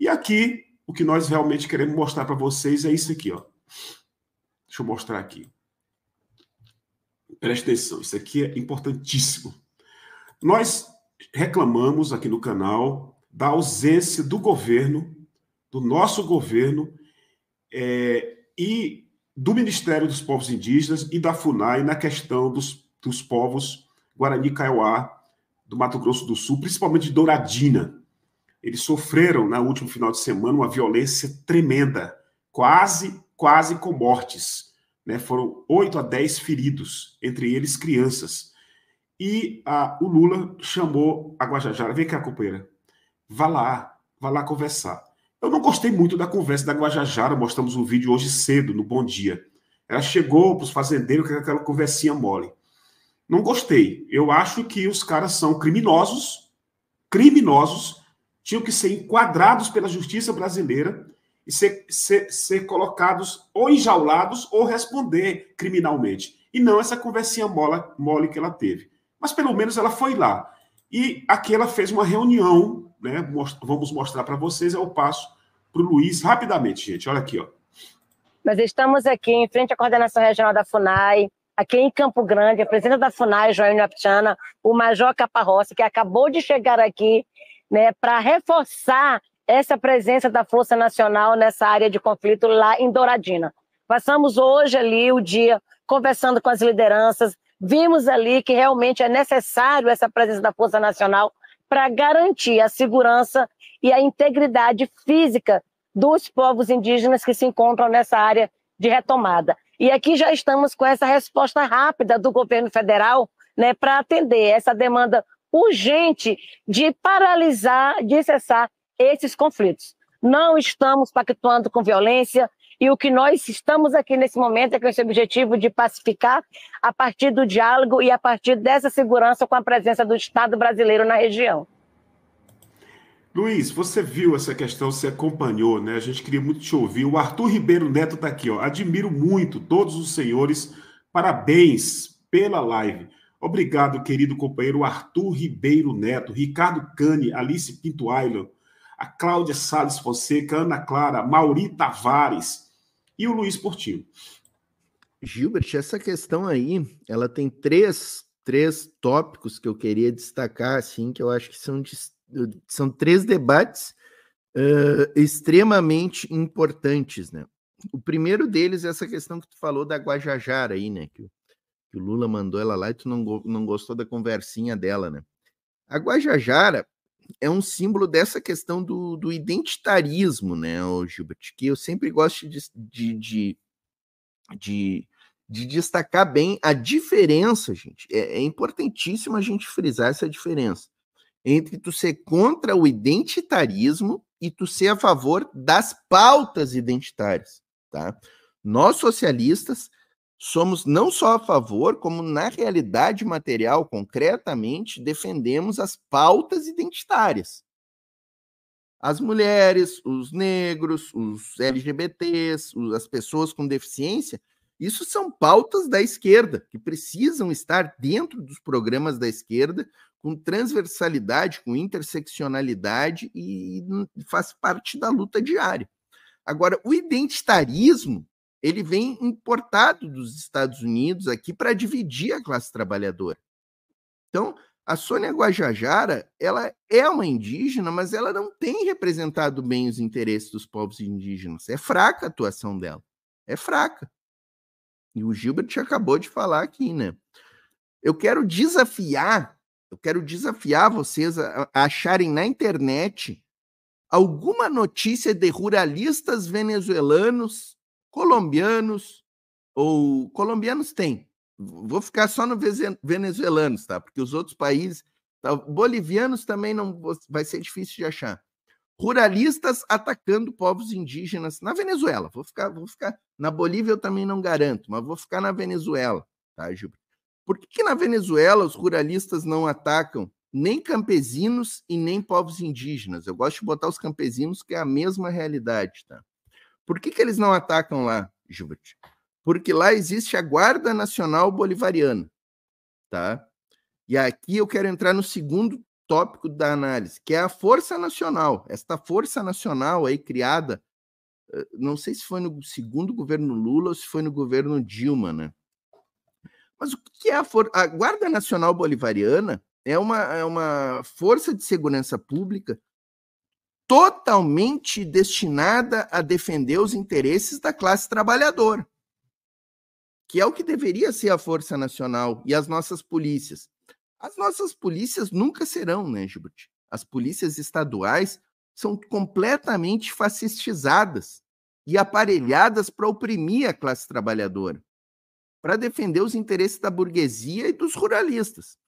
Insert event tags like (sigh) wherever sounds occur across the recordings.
E aqui, o que nós realmente queremos mostrar para vocês é isso aqui, ó. Deixa eu mostrar aqui. Preste atenção, isso aqui é importantíssimo. Nós reclamamos aqui no canal da ausência do governo, do nosso governo, é, e do Ministério dos Povos Indígenas e da FUNAI na questão dos, dos povos Guarani Kaiowá do Mato Grosso do Sul, principalmente de Douradina. Eles sofreram na né, último final de semana uma violência tremenda, quase, quase com mortes. Né? Foram 8 a 10 feridos, entre eles crianças. E a, o Lula chamou a Guajajara, vem cá, companheira, vá lá, vá lá conversar. Eu não gostei muito da conversa da Guajajara, mostramos um vídeo hoje cedo, no Bom Dia. Ela chegou para os fazendeiros com aquela conversinha mole. Não gostei. Eu acho que os caras são criminosos, criminosos, tinham que ser enquadrados pela justiça brasileira e ser, ser, ser colocados ou enjaulados ou responder criminalmente. E não essa conversinha mola, mole que ela teve. Mas pelo menos ela foi lá. E aqui ela fez uma reunião, né? Vamos mostrar para vocês, eu passo para o Luiz rapidamente, gente. Olha aqui, ó. Nós estamos aqui em frente à coordenação regional da FUNAI, aqui em Campo Grande, a presidente da FUNAI, Joênio Aptiana, o Major Caparroça, que acabou de chegar aqui né, para reforçar essa presença da Força Nacional nessa área de conflito lá em Douradina. Passamos hoje ali o dia conversando com as lideranças, vimos ali que realmente é necessário essa presença da Força Nacional para garantir a segurança e a integridade física dos povos indígenas que se encontram nessa área de retomada. E aqui já estamos com essa resposta rápida do governo federal né, para atender essa demanda urgente de paralisar, de cessar esses conflitos. Não estamos pactuando com violência e o que nós estamos aqui nesse momento é com esse objetivo de pacificar a partir do diálogo e a partir dessa segurança com a presença do Estado brasileiro na região. Luiz, você viu essa questão, você acompanhou, né? A gente queria muito te ouvir. O Arthur Ribeiro Neto está aqui, ó. Admiro muito todos os senhores. Parabéns pela live. Obrigado, querido companheiro Arthur Ribeiro Neto, Ricardo Cane, Alice Pinto Aylan, a Cláudia Sales Fonseca, Ana Clara, Mauri Tavares e o Luiz Portinho. Gilbert, essa questão aí, ela tem três, três tópicos que eu queria destacar, assim, que eu acho que são, são três debates uh, extremamente importantes, né? O primeiro deles é essa questão que tu falou da Guajajara aí, né? Que o que o Lula mandou ela lá e tu não, não gostou da conversinha dela, né? A Guajajara é um símbolo dessa questão do, do identitarismo, né, o Gilbert? Que eu sempre gosto de, de, de, de, de destacar bem a diferença, gente. É, é importantíssimo a gente frisar essa diferença entre tu ser contra o identitarismo e tu ser a favor das pautas identitárias, tá? Nós socialistas somos não só a favor, como na realidade material, concretamente, defendemos as pautas identitárias. As mulheres, os negros, os LGBTs, as pessoas com deficiência, isso são pautas da esquerda, que precisam estar dentro dos programas da esquerda, com transversalidade, com interseccionalidade, e hum, faz parte da luta diária. Agora, o identitarismo ele vem importado dos Estados Unidos aqui para dividir a classe trabalhadora. Então, a Sônia Guajajara, ela é uma indígena, mas ela não tem representado bem os interesses dos povos indígenas. É fraca a atuação dela. É fraca. E o Gilbert acabou de falar aqui, né? Eu quero desafiar, eu quero desafiar vocês a, a acharem na internet alguma notícia de ruralistas venezuelanos colombianos ou colombianos tem. Vou ficar só no venezuelanos, tá? Porque os outros países, tá? bolivianos também não vai ser difícil de achar. Ruralistas atacando povos indígenas na Venezuela. Vou ficar, vou ficar na Bolívia eu também não garanto, mas vou ficar na Venezuela, tá, Gilberto? Por que, que na Venezuela os ruralistas não atacam nem campesinos e nem povos indígenas? Eu gosto de botar os campesinos, que é a mesma realidade, tá? Por que, que eles não atacam lá, Gilbert? Porque lá existe a Guarda Nacional Bolivariana, tá? E aqui eu quero entrar no segundo tópico da análise, que é a Força Nacional. Esta Força Nacional aí criada, eh, não sei se foi no segundo governo Lula ou se foi no governo Dilma, né? Mas o que é a, Força... a Guarda Nacional Bolivariana? É uma, é uma força de segurança pública totalmente destinada a defender os interesses da classe trabalhadora, que é o que deveria ser a Força Nacional e as nossas polícias. As nossas polícias nunca serão, né, Gilbert? As polícias estaduais são completamente fascistizadas e aparelhadas para oprimir a classe trabalhadora, para defender os interesses da burguesia e dos ruralistas.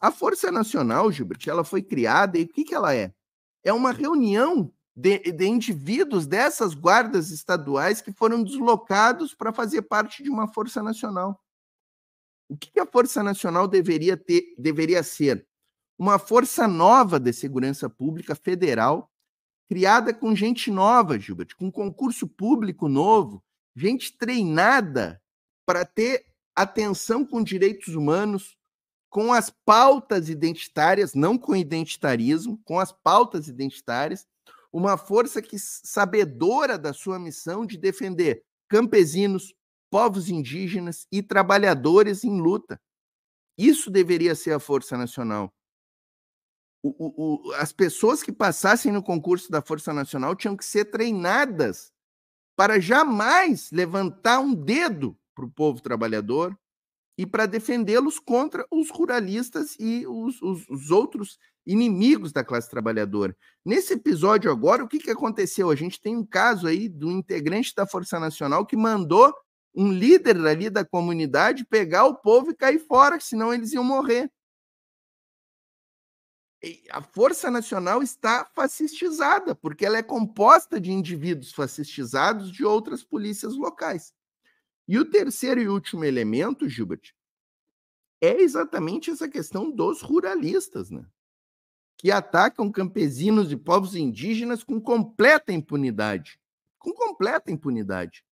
A Força Nacional, Gilbert, ela foi criada e o que, que ela é? é uma reunião de, de indivíduos dessas guardas estaduais que foram deslocados para fazer parte de uma força nacional. O que, que a Força Nacional deveria ter, deveria ser? Uma força nova de segurança pública federal, criada com gente nova, Gilbert, com concurso público novo, gente treinada para ter atenção com direitos humanos, com as pautas identitárias, não com identitarismo, com as pautas identitárias, uma força que sabedora da sua missão de defender campesinos, povos indígenas e trabalhadores em luta. Isso deveria ser a Força Nacional. O, o, o, as pessoas que passassem no concurso da Força Nacional tinham que ser treinadas para jamais levantar um dedo para o povo trabalhador, e para defendê-los contra os ruralistas e os, os, os, outros inimigos da classe trabalhadora. Nesse episódio agora, o que, que aconteceu? A gente tem um caso aí do integrante da Força Nacional que mandou um líder ali da comunidade pegar o povo e cair fora, senão eles iam morrer. A Força Nacional está fascistizada, porque ela é composta de indivíduos fascistizados de outras polícias locais. E o terceiro e último elemento, Gilbert, é exatamente essa questão dos ruralistas, né? Que atacam campesinos e povos indígenas com completa impunidade. Com completa impunidade.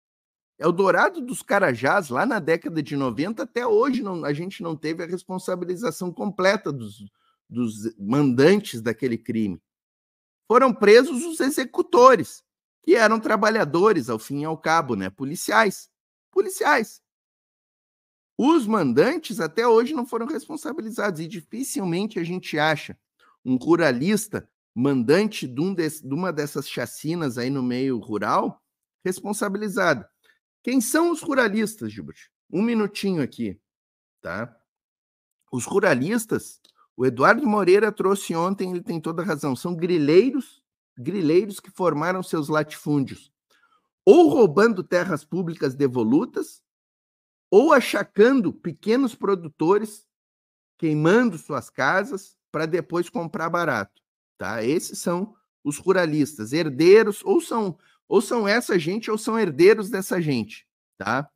É o dourado dos Carajás, lá na década de 90, até hoje não, a gente não teve a responsabilização completa dos, dos mandantes daquele crime. Foram presos os executores, que eram trabalhadores, ao fim e ao cabo, né? policiais policiais. Os mandantes até hoje não foram responsabilizados e dificilmente a gente acha um ruralista mandante de, um de, de uma dessas chacinas aí no meio rural responsabilizado. Quem são os ruralistas, Gilbert? Um minutinho aqui, tá? Os ruralistas, o Eduardo Moreira trouxe ontem, ele tem toda razão, são grileiros, grileiros que formaram seus latifúndios ou roubando terras públicas devolutas, ou achacando pequenos produtores, queimando suas casas para depois comprar barato, tá? Esses são os ruralistas, herdeiros ou são ou são essa gente ou são herdeiros dessa gente, tá?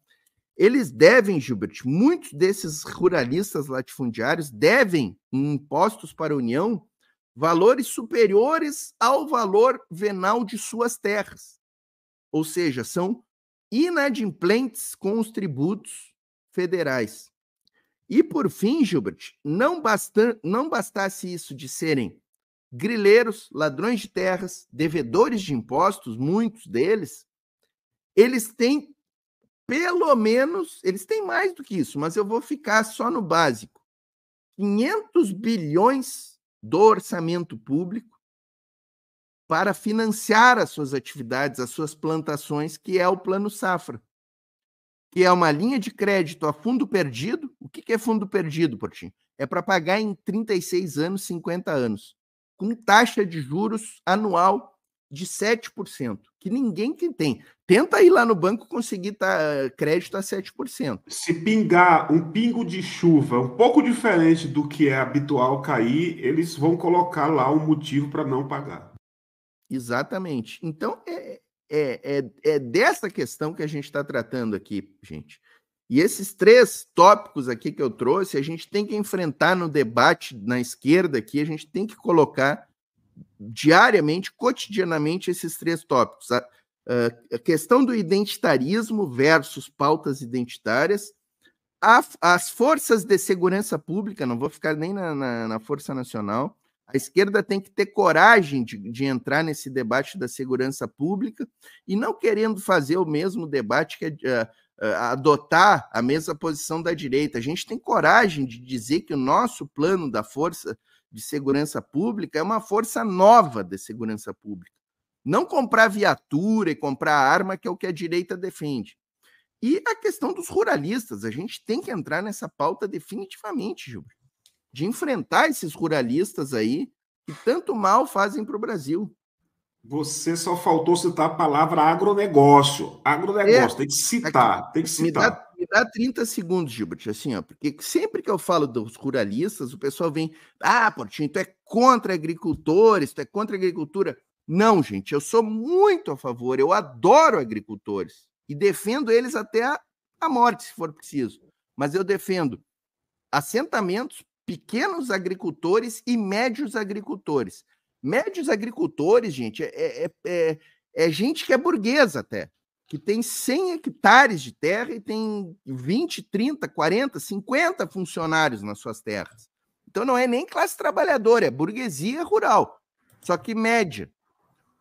Eles devem, Gilbert, muitos desses ruralistas latifundiários devem em impostos para a União valores superiores ao valor venal de suas terras ou seja, são inadimplentes com os tributos federais. E por fim, Gilbert, não, bastan, não bastasse isso de serem grileiros, ladrões de terras, devedores de impostos, muitos deles, eles têm pelo menos, eles têm mais do que isso, mas eu vou ficar só no básico. 500 bilhões do orçamento público para financiar as suas atividades, as suas plantações, que é o Plano Safra, que é uma linha de crédito a fundo perdido. O que é fundo perdido, Portinho? É para pagar em 36 anos, 50 anos, com taxa de juros anual de 7%, que ninguém que tem. Tenta ir lá no banco conseguir tá, crédito a 7%. Se pingar um pingo de chuva um pouco diferente do que é habitual cair, eles vão colocar lá um motivo para não pagar. Exatamente. Então, é, é, é, é dessa questão que a gente está tratando aqui, gente. E esses três tópicos aqui que eu trouxe, a gente tem que enfrentar no debate na esquerda aqui, a gente tem que colocar diariamente, cotidianamente, esses três tópicos. A, a questão do identitarismo versus pautas identitárias, a, as forças de segurança pública, não vou ficar nem na, na, na Força Nacional, a esquerda tem que ter coragem de, de, entrar nesse debate da segurança pública e não querendo fazer o mesmo debate que adotar a mesma posição da direita. A gente tem coragem de dizer que o nosso plano da força de segurança pública é uma força nova de segurança pública. Não comprar viatura e comprar arma, que é o que a direita defende. E a questão dos ruralistas, a gente tem que entrar nessa pauta definitivamente, Gilberto de enfrentar esses ruralistas aí que tanto mal fazem para o Brasil. Você só faltou citar a palavra agronegócio. É, agronegócio, é, tem que é citar, aqui, tem que citar. Me dá, 30 segundos, Gilbert, assim, ó, porque sempre que eu falo dos ruralistas, o pessoal vem, ah, Portinho, tu é contra agricultores, tu é contra agricultura. Não, gente, eu sou muito a favor, eu adoro agricultores e defendo eles até a, a morte, se for preciso. Mas eu defendo assentamentos pequenos agricultores e médios agricultores. Médios agricultores, gente, é, é, é, é gente que é burguesa até, que tem 100 hectares de terra e tem 20, 30, 40, 50 funcionários nas suas terras. Então não é nem classe trabalhadora, é burguesia rural, só que média.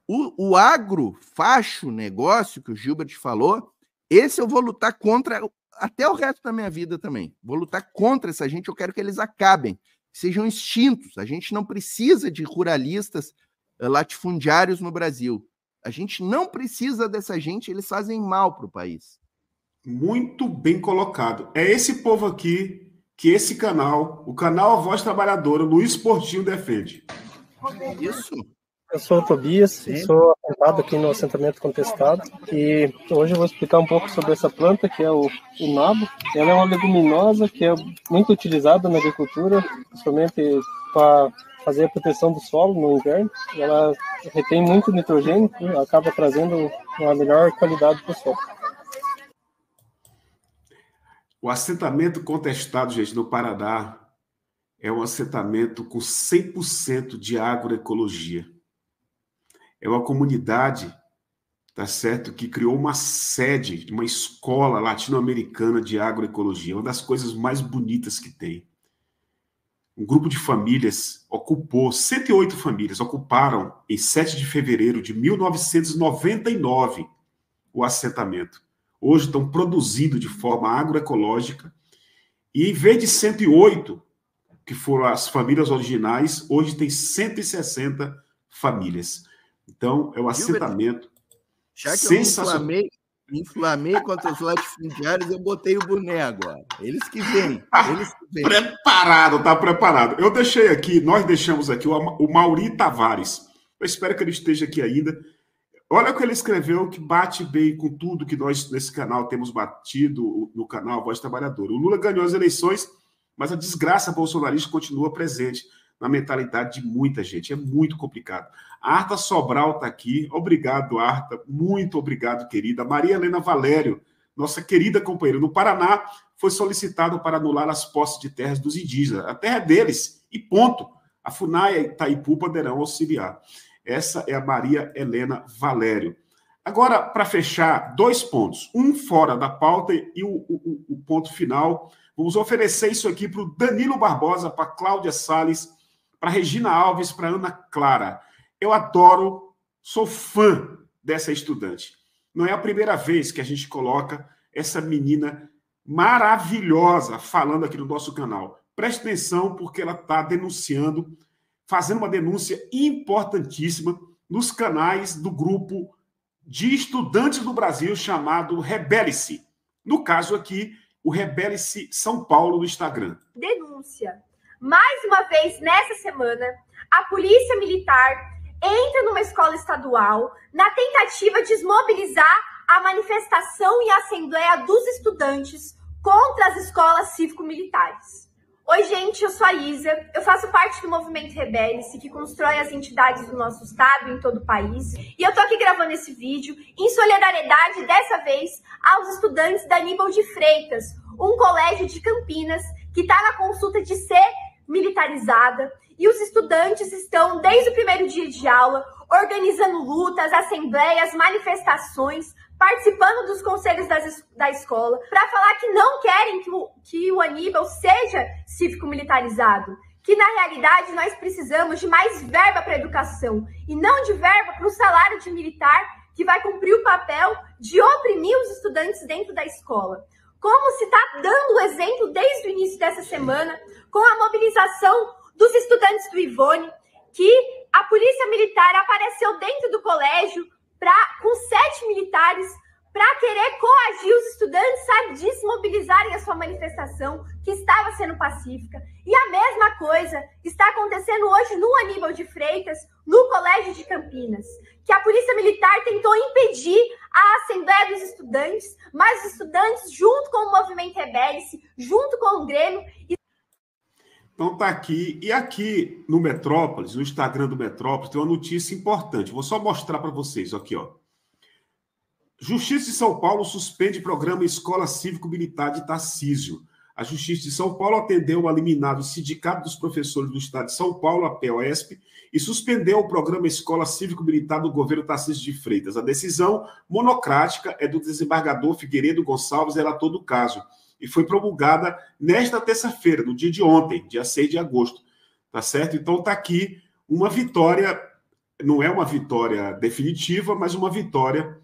O, o agro facho negócio que o Gilbert falou, esse eu vou lutar contra até o resto da minha vida também. Vou lutar contra essa gente, eu quero que eles acabem, que sejam extintos. A gente não precisa de ruralistas eh, latifundiários no Brasil. A gente não precisa dessa gente, eles fazem mal para o país. Muito bem colocado. É esse povo aqui que esse canal, o canal A Voz Trabalhadora, Luiz Portinho defende. É isso. Eu sou o Tobias, sou afastado aqui no assentamento contestado e hoje eu vou explicar um pouco sobre essa planta que é o, o nabo. Ela é uma leguminosa que é muito utilizada na agricultura, principalmente para fazer a proteção do solo no inverno. Ela retém muito nitrogênio e né? acaba trazendo uma melhor qualidade para o solo. O assentamento contestado, gente, no Paraná é um assentamento com 100% de agroecologia é uma comunidade, tá certo, que criou uma sede, uma escola latino-americana de agroecologia, uma das coisas mais bonitas que tem. Um grupo de famílias ocupou, 108 famílias ocuparam em 7 de fevereiro de 1999 o assentamento. Hoje estão produzindo de forma agroecológica e em vez de 108, que foram as famílias originais, hoje tem 160 famílias. Então, é o assentamento. Já que sensacional. eu inflamei, inflamei contra os latifundiários, eu botei o boné agora. Eles que vêm. Eles que vêm. Preparado, tá preparado. Eu deixei aqui, nós deixamos aqui o Mauri Tavares. Eu espero que ele esteja aqui ainda. Olha o que ele escreveu que bate bem com tudo que nós nesse canal temos batido no canal Voz Trabalhadora. O Lula ganhou as eleições, mas a desgraça bolsonarista continua presente na mentalidade de muita gente. É muito complicado. A Arta Sobral está aqui. Obrigado, Arta. Muito obrigado, querida. Maria Helena Valério, nossa querida companheira. No Paraná, foi solicitado para anular as posses de terras dos indígenas. A terra é deles, e ponto. A FUNAI e Itaipu poderão auxiliar. Essa é a Maria Helena Valério. Agora, para fechar, dois pontos. Um fora da pauta e o, o, o ponto final. Vamos oferecer isso aqui para o Danilo Barbosa, para a Cláudia Salles para Regina Alves, para Ana Clara. Eu adoro, sou fã dessa estudante. Não é a primeira vez que a gente coloca essa menina maravilhosa falando aqui no nosso canal. Preste atenção, porque ela está denunciando, fazendo uma denúncia importantíssima nos canais do grupo de estudantes do Brasil chamado Rebele-se. No caso aqui, o Rebele-se São Paulo no Instagram. Denúncia mais uma vez, nessa semana, a Polícia Militar entra numa escola estadual na tentativa de desmobilizar a manifestação e a assembleia dos estudantes contra as escolas cívico-militares. Oi, gente, eu sou a Isa, eu faço parte do movimento Rebelde, que constrói as entidades do nosso estado em todo o país, e eu tô aqui gravando esse vídeo em solidariedade, dessa vez, aos estudantes da Aníbal de Freitas, um colégio de Campinas que está na consulta de ser militarizada e os estudantes estão, desde o primeiro dia de aula, organizando lutas, assembleias, manifestações, participando dos conselhos das, da escola, para falar que não querem que o, que o Aníbal seja cívico-militarizado. Que na realidade nós precisamos de mais verba para educação e não de verba para o salário de militar que vai cumprir o papel de oprimir os estudantes dentro da escola como se está dando o exemplo desde o início dessa semana, com a mobilização dos estudantes do Ivone, que a polícia militar apareceu dentro do colégio pra, com sete militares para querer coagir os estudantes a desmobilizarem a sua manifestação, que estava sendo pacífica. E a mesma coisa está acontecendo hoje no Aníbal de Freitas, no Colégio de Campinas, que a Polícia Militar tentou impedir a Assembleia dos Estudantes, mas os estudantes, junto com o Movimento Rebelde, junto com o Grêmio. Então tá aqui. E aqui no Metrópolis, no Instagram do Metrópolis, tem uma notícia importante. Vou só mostrar para vocês aqui, ó. Justiça de São Paulo suspende programa Escola Cívico-Militar de Tarcísio a Justiça de São Paulo atendeu a liminar do Sindicato dos Professores do Estado de São Paulo, a POSP, e suspendeu o programa Escola Cívico-Militar do governo Tarcísio de Freitas. A decisão monocrática é do desembargador Figueiredo Gonçalves, relator do caso, e foi promulgada nesta terça-feira, no dia de ontem, dia 6 de agosto. Tá certo? Então está aqui uma vitória, não é uma vitória definitiva, mas uma vitória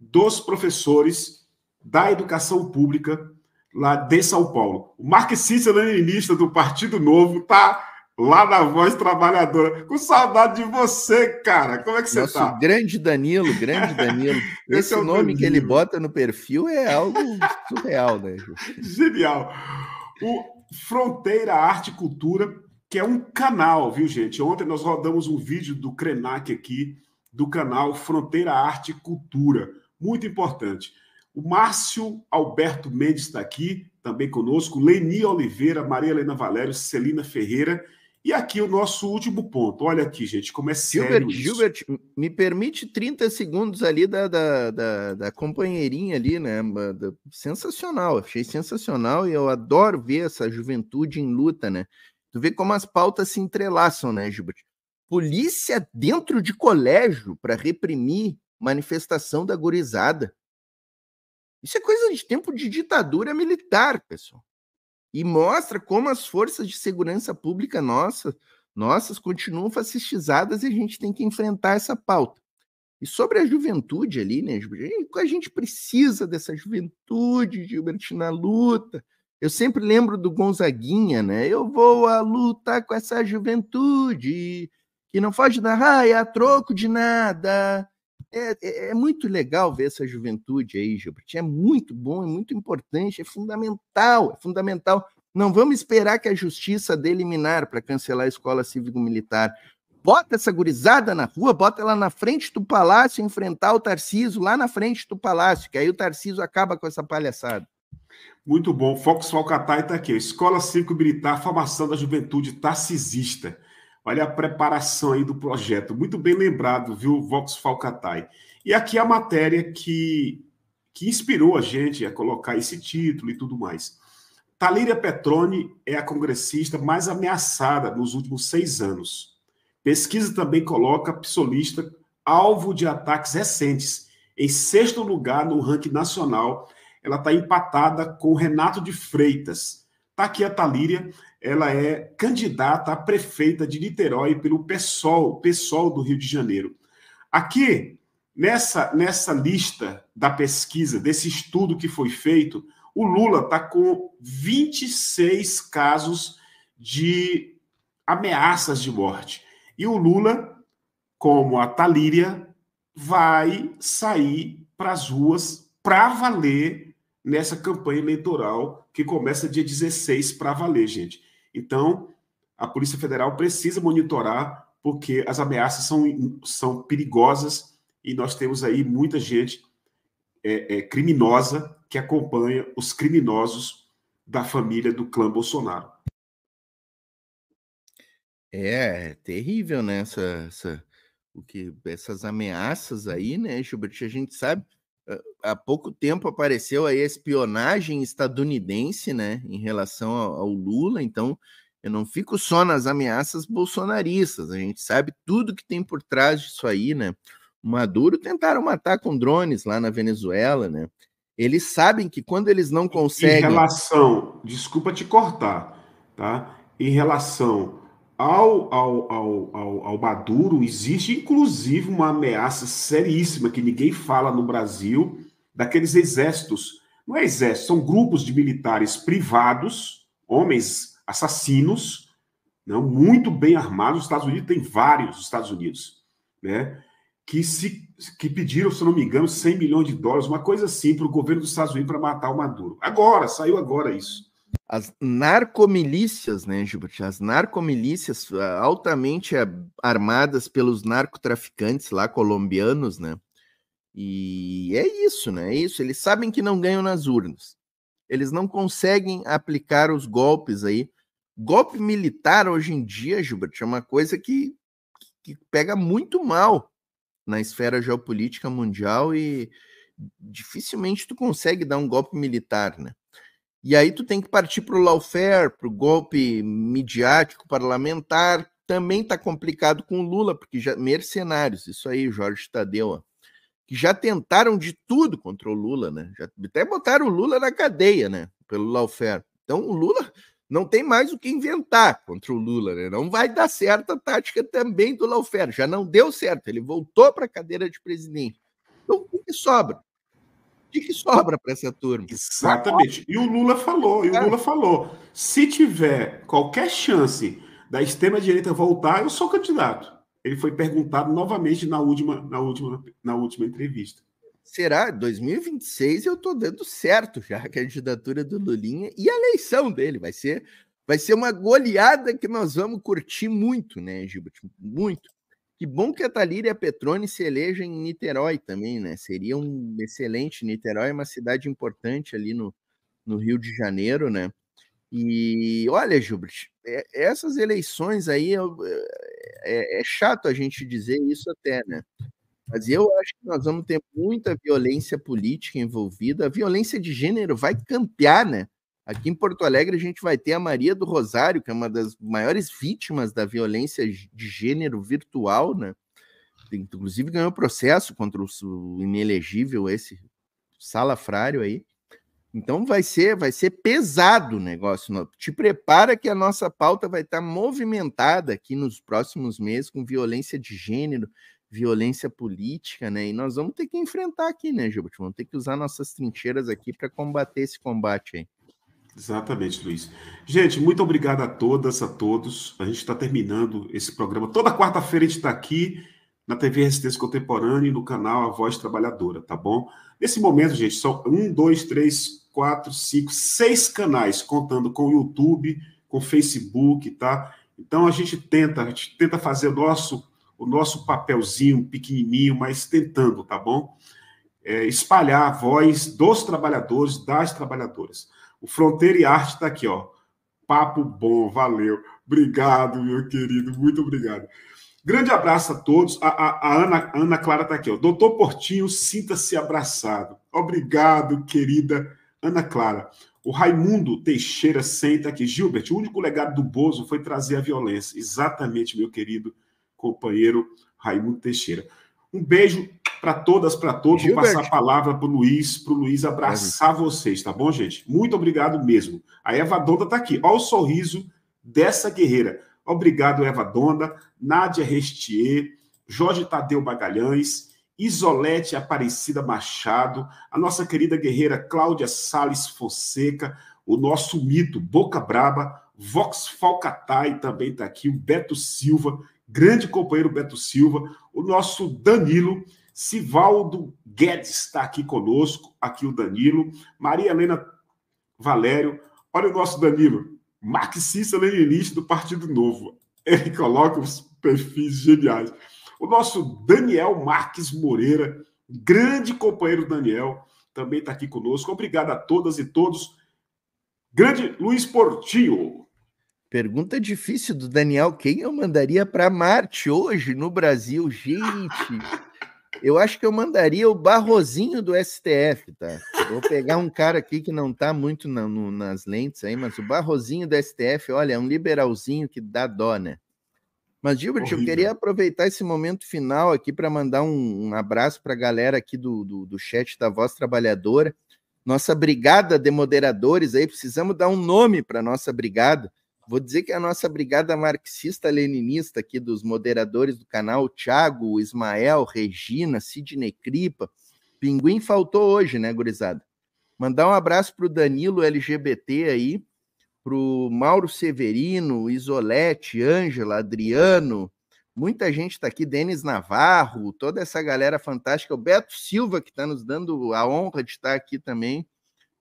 dos professores da educação pública lá de São Paulo. O marxista-leninista do Partido Novo tá lá na Voz Trabalhadora. Com saudade de você, cara. Como é que você Nosso tá? grande Danilo, grande Danilo. (laughs) Esse, Esse é nome Danilo. que ele bota no perfil é algo surreal, né? Genial. O Fronteira Arte e Cultura, que é um canal, viu, gente? Ontem nós rodamos um vídeo do Krenak aqui, do canal Fronteira Arte e Cultura. Muito importante. O Márcio Alberto Mendes está aqui, também conosco. Leni Oliveira, Maria Helena Valério, Celina Ferreira. E aqui o nosso último ponto. Olha aqui, gente, como é sério Gilbert, isso. Gilbert, me permite 30 segundos ali da, da, da, da companheirinha ali, né? Sensacional, achei sensacional e eu adoro ver essa juventude em luta, né? Tu vê como as pautas se entrelaçam, né, Gilbert? Polícia dentro de colégio para reprimir manifestação da gorizada. Isso é coisa de tempo de ditadura militar, pessoal. E mostra como as forças de segurança pública nossas, nossas continuam fascistizadas e a gente tem que enfrentar essa pauta. E sobre a juventude ali, né? A gente precisa dessa juventude Gilberto, na luta. Eu sempre lembro do Gonzaguinha, né? Eu vou a luta com essa juventude que não foge da raia a troco de nada. É, é, é, muito legal ver essa juventude aí, Gilbert. É muito bom, é muito importante, é fundamental, é fundamental. Não vamos esperar que a justiça dê liminar para cancelar a escola cívico-militar. Bota essa gurizada na rua, bota ela na frente do palácio, enfrentar o Tarciso lá na frente do palácio, que aí o Tarciso acaba com essa palhaçada. Muito bom. Fox Falcatai está aqui. Escola Cívico-Militar, formação da juventude tarcisista. Olha a preparação aí do projeto. Muito bem lembrado, viu, Vox Falcatai. E aqui a matéria que, que inspirou a gente a colocar esse título e tudo mais. Talíria Petroni é a congressista mais ameaçada nos últimos seis anos. Pesquisa também coloca a psolista alvo de ataques recentes. Em sexto lugar no ranking nacional, ela está empatada com Renato de Freitas. Está aqui a Talíria ela é candidata a prefeita de Niterói pelo PSOL, PSOL do Rio de Janeiro. Aqui, nessa, nessa lista da pesquisa, desse estudo que foi feito, o Lula está com 26 casos de ameaças de morte. E o Lula, como a Talíria, vai sair para as ruas para valer nessa campanha eleitoral que começa dia 16 para valer, gente. Então, a Polícia Federal precisa monitorar, porque as ameaças são, são perigosas e nós temos aí muita gente é, é, criminosa que acompanha os criminosos da família do clã Bolsonaro. É, é terrível, né? Essa, essa, o que, essas ameaças aí, né, Gilberto? A gente sabe há pouco tempo apareceu aí a espionagem estadunidense, né, em relação ao, Lula, então eu não fico só nas ameaças bolsonaristas, a gente sabe tudo que tem por trás disso aí, né? O Maduro tentaram matar com drones lá na Venezuela, né? Eles sabem que quando eles não conseguem. Em relação, desculpa te cortar, tá? Em relação ao, ao, ao, ao, ao Maduro existe, inclusive, uma ameaça seríssima que ninguém fala no Brasil daqueles exércitos. Não é exército, são grupos de militares privados, homens assassinos, não né, muito bem armados. Os Estados Unidos tem vários, os Estados Unidos, né? Que, se, que pediram, se não me engano, 100 milhões de dólares, uma coisa assim, para o governo dos Estados Unidos para matar o Maduro. Agora, saiu agora isso as narcomilícias, né, Gilbert? As narcomilícias ah, altamente armadas pelos narcotraficantes lá colombianos, né? E é isso, né? É isso. Eles sabem que não ganham nas urnas. Eles não conseguem aplicar os golpes aí. Golpe militar hoje em dia, Gilbert, é uma coisa que, que pega muito mal na esfera geopolítica mundial e dificilmente tu consegue dar um golpe militar, né? E aí tu tem que partir para o lawfare, para o golpe midiático parlamentar. Também está complicado com Lula, porque já mercenários, isso aí, Jorge Tadeu, que já tentaram de tudo contra o Lula, né? Já até botaram o Lula na cadeia, né? Pelo lawfare. Então o Lula não tem mais o que inventar contra o Lula, né? Não vai dar certo a tática também do lawfare. Já não deu certo, ele voltou para a cadeira de presidente. Então o que sobra? que, que sobra para essa turma? Exatamente. E o Lula falou, e o é. Lula falou: se tiver qualquer chance da extrema-direita voltar, eu sou candidato. Ele foi perguntado novamente na última, na última, na última entrevista. Será? 2026 eu estou dando certo já a candidatura do Lulinha e a eleição dele. Vai ser, vai ser uma goleada que nós vamos curtir muito, né, Gilbert? Muito. Que bom que a Talíria Petrone se eleja em Niterói também, né? Seria um excelente Niterói, é uma cidade importante ali no, no Rio de Janeiro, né? E olha, Gilbert, é, essas eleições aí é, é, é, chato a gente dizer isso até, né? Mas eu acho que nós vamos ter muita violência política envolvida. A violência de gênero vai campear, né? Aqui em Porto Alegre a gente vai ter a Maria do Rosário, que é uma das maiores vítimas da violência de gênero virtual, né? Inclusive ganhou processo contra o inelegível esse salafrário aí. Então vai ser, vai ser pesado o negócio. Te prepara que a nossa pauta vai estar movimentada aqui nos próximos meses com violência de gênero, violência política, né? E nós vamos ter que enfrentar aqui, né, Gilberto? Vamos ter que usar nossas trincheiras aqui para combater esse combate aí. Exatamente, Luiz. Gente, muito obrigado a todas, a todos. A gente está terminando esse programa. Toda quarta-feira a gente está aqui na TV Resistência Contemporânea e no canal A Voz Trabalhadora, tá bom? Nesse momento, gente, são um, dois, três, quatro, cinco, seis canais, contando com o YouTube, com o Facebook, tá? Então a gente tenta, a gente tenta fazer o nosso, o nosso papelzinho pequenininho, mas tentando, tá bom? É, espalhar a voz dos trabalhadores, das trabalhadoras. O Fronteira e Arte está aqui, ó. Papo bom, valeu. Obrigado, meu querido, muito obrigado. Grande abraço a todos. A, a, a Ana, a Ana Clara está aqui, ó. Doutor Portinho, sinta-se abraçado. Obrigado, querida Ana Clara. O Raimundo Teixeira senta tá aqui. Gilbert, o único legado do Bozo foi trazer a violência. Exatamente, meu querido companheiro Raimundo Teixeira. Um beijo para todas, para todos. Vou passar a palavra para o Luiz, para o Luiz abraçar é. vocês, tá bom, gente? Muito obrigado mesmo. A Eva Donda está aqui. Olha o sorriso dessa guerreira. Obrigado, Eva Donda, Nádia Restier, Jorge Tadeu Magalhães, Isolete Aparecida Machado, a nossa querida guerreira Cláudia Sales Fonseca, o nosso mito Boca Braba, Vox Falcatai também está aqui, o Beto Silva, grande companheiro Beto Silva, o nosso Danilo, Sivaldo Guedes está aqui conosco, aqui o Danilo, Maria Helena Valério. Olha o nosso Danilo, marxista-leninista do Partido Novo. Ele coloca os perfis geniais. O nosso Daniel Marques Moreira, grande companheiro Daniel, também está aqui conosco. Obrigado a todas e todos. Grande Luiz Portinho. Pergunta difícil do Daniel: quem eu mandaria para Marte hoje no Brasil? Gente. Eu acho que eu mandaria o Barrozinho do STF, tá? Vou pegar um cara aqui que não tá muito na, no, nas lentes aí, mas o Barrozinho do STF, olha, é um liberalzinho que dá dó, né? Mas, Gilbert, Horrível. eu queria aproveitar esse momento final aqui para mandar um, um abraço para a galera aqui do, do, do chat da Voz Trabalhadora, nossa brigada de moderadores aí, precisamos dar um nome para nossa brigada. Vou dizer que a nossa brigada marxista-leninista aqui dos moderadores do canal, Thiago, Ismael, Regina, Sidney Cripa, Pinguim faltou hoje, né, gurizada? Mandar um abraço pro Danilo LGBT aí, pro Mauro Severino, Isolete, Ângela, Adriano, muita gente está aqui, Denis Navarro, toda essa galera fantástica, o Beto Silva que está nos dando a honra de estar tá aqui também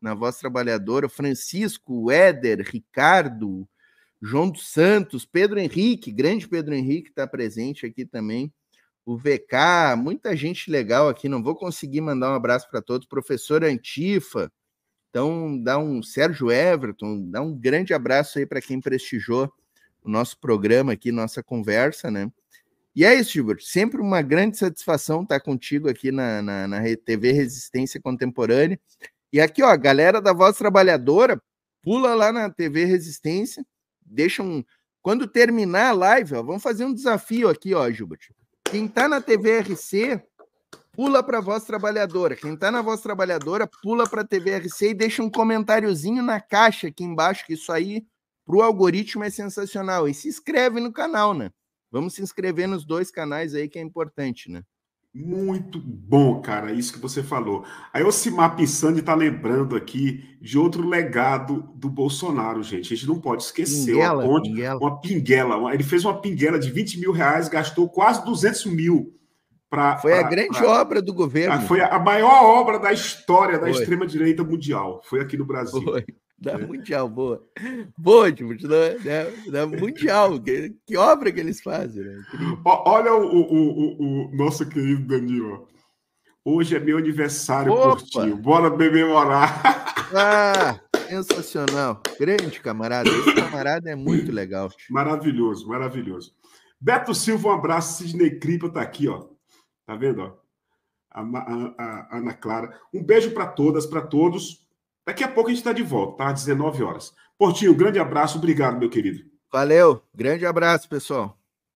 na Voz Trabalhadora, o Francisco, o Éder, Ricardo, João dos Santos, Pedro Henrique, grande Pedro Henrique está presente aqui também. O VK, muita gente legal aqui. Não vou conseguir mandar um abraço para todos. Professor Antifa, então dá um Sérgio Everton, dá um grande abraço aí para quem prestigiou o nosso programa aqui, nossa conversa, né? E é isso, Gilbert. Sempre uma grande satisfação estar tá contigo aqui na, na, na TV Resistência Contemporânea. E aqui, ó, galera da Voz Trabalhadora, pula lá na TV Resistência deixa um. Quando terminar a live, ó, vamos fazer um desafio aqui, ó, Gilbert. Quem está na TVRC, pula para a voz trabalhadora. Quem está na voz trabalhadora, pula para a TVRC e deixa um comentáriozinho na caixa aqui embaixo, que isso aí para o algoritmo é sensacional. E se inscreve no canal, né? Vamos se inscrever nos dois canais aí que é importante, né? Muito bom, cara, isso que você falou. Aí o Simar Pissani está lembrando aqui de outro legado do Bolsonaro, gente. A gente não pode esquecer pinguela, uma ponte, pinguela. uma pinguela. Ele fez uma pinguela de 20 mil reais, gastou quase 200 mil. Pra, foi pra, a grande pra, obra do governo. Ah, foi a maior obra da história da extrema-direita mundial. Foi aqui no Brasil. Foi da é. Mundial, boa. Boa, tipo, da, da, Mundial, que, que, obra que eles fazem. Né? Olha o, o, o, o, nosso querido Danilo. Hoje é meu aniversário, Curtinho. Bora memorar. (laughs) Ah, sensacional. Grande camarada. Esse camarada é muito legal. Maravilhoso, maravilhoso. Beto Silva, um abraço. Sidney Cripa tá aqui, ó. Tá vendo, ó? A, a, a Ana Clara. Um beijo para todas, para todos. Daqui a pouco a gente está de volta, tá? Às 19 horas. Portinho, um grande abraço, obrigado, meu querido. Valeu, grande abraço, pessoal.